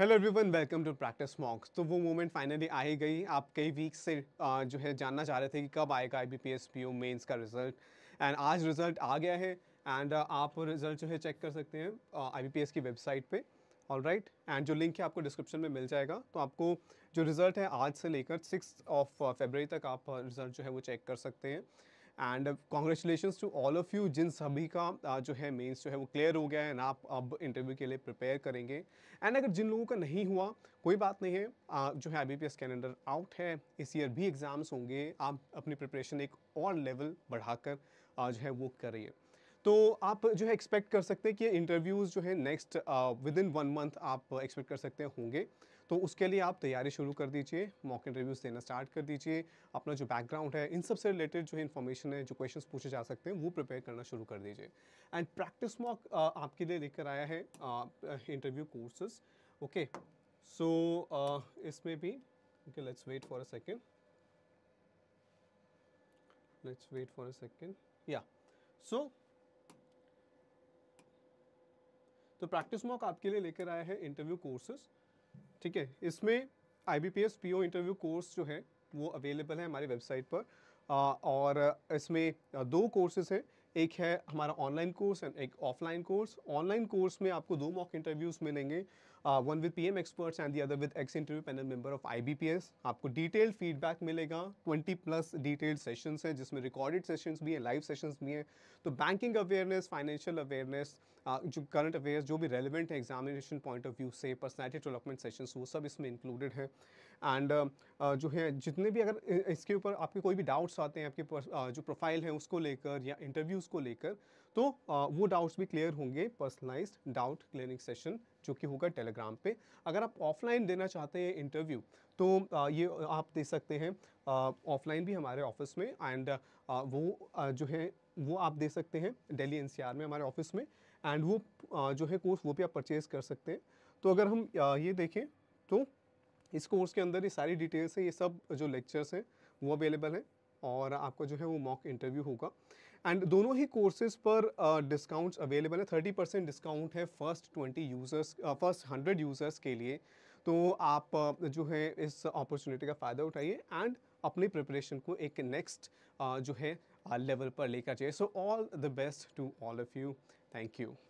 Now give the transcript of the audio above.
hello everyone welcome to practice mocks तो वो moment finally आ ही गई आप कई वीक से जो है जानना चाह रहे थे कि कब आएगा I B P S P O mains का रिजल्ट एंड आज रिजल्ट आ गया है एंड आप रिजल्ट जो है चेक कर सकते हैं आई बी पी एस की वेबसाइट पे ऑल राइट एंड जो लिंक है आपको डिस्क्रिप्शन में मिल जाएगा तो आपको जो रिज़ल्ट है आज से लेकर सिक्स ऑफ फेबर तक आप रिज़ल्ट जो है वो चेक कर सकते हैं and congratulation to all of you जिन सभी का जो है मेन्स जो है वो क्लियर हो गया है एंड आप अब इंटरव्यू के लिए प्रिपेयर करेंगे एंड अगर जिन लोगों का नहीं हुआ कोई बात नहीं है जो है आई बी कैलेंडर आउट है इस ईयर भी एग्ज़ाम्स होंगे आप अपनी प्रिपरेशन एक और लेवल बढ़ाकर जो है वो करिए तो आप जो है एक्सपेक्ट कर सकते हैं कि इंटरव्यूज़ जो है next within one month आप एक्सपेक्ट कर सकते हैं होंगे तो उसके लिए आप तैयारी शुरू कर दीजिए मॉक इंटरव्यूज़ देना स्टार्ट कर दीजिए अपना जो बैकग्राउंड है इन सब से रिलेटेड जो है इन्फॉर्मेशन है जो क्वेश्चंस पूछे जा सकते हैं वो प्रिपेयर करना शुरू कर दीजिए एंड प्रैक्टिस मॉक आपके लिए लेकर आया है इंटरव्यू कोर्सेस ओके सो इसमें भी okay let's wait for a second let's wait for a second या सो तो प्रैक्टिस मॉक आपके लिए लेकर आया है इंटरव्यू कोर्सेज ठीक है इसमें आई बी इंटरव्यू कोर्स जो है वो अवेलेबल है हमारी वेबसाइट पर और इसमें दो कोर्सेज हैं एक है हमारा ऑनलाइन कोर्स एंड एक ऑफलाइन कोर्स ऑनलाइन कोर्स में आपको दो मॉक इंटरव्यूज़ मिलेंगे one with PM experts and the other with ex interview panel member of IBPS आपको डिटेल्ड फीडबैक मिलेगा 20 प्लस डिटेल्ड सेशंस हैं जिसमें रिकॉर्डेड सेशंस भी हैं लाइव सेशंस भी हैं तो बैंकिंग अवेयरनेस फाइनेंशियल अवेयरनेस जो करंट अवेयर्स जो भी रेलिवेंट है एग्जामिनेशन पॉइंट ऑफ व्यू से पर्सनैलिटी डेवलपमेंट सेशंस वो सब इसमें इंक्लूडेड है एंड uh, जो है जितने भी अगर इसके ऊपर आपके कोई भी डाउट्स आते हैं आपके uh, जो प्रोफाइल है उसको लेकर या इंटरव्यू क्वेश्चंस को लेकर तो वो डाउट्स भी क्लियर होंगे पर्सनलाइज डाउट क्लियरिंग सेशन जो कि होगा टेलीग्राम पे अगर आप ऑफलाइन देना चाहते हैं इंटरव्यू तो ये आप दे सकते हैं ऑफलाइन भी हमारे ऑफिस में एंड वो जो है वो आप दे सकते हैं दिल्ली एनसीआर में हमारे ऑफिस में एंड वो जो है कोर्स वो भी आप परचेज़ कर सकते हैं तो अगर हम ये देखें तो इस कोर्स के अंदर ये सारी डिटेल्स है ये सब जो लेक्चर्स हैं वो अवेलेबल हैं और आपका जो है वो मॉक इंटरव्यू होगा एंड दोनों ही कोर्सेज पर डिस्काउंट्स अवेलेबल है थर्टी परसेंट डिस्काउंट है first twenty users first hundred users के लिए तो आप uh, जो है इस अपॉर्चुनिटी का फ़ायदा उठाइए एंड अपनी प्रिपरेशन को एक नेक्स्ट uh, जो है लेवल पर लेकर जाइए so all the best to all of you thank you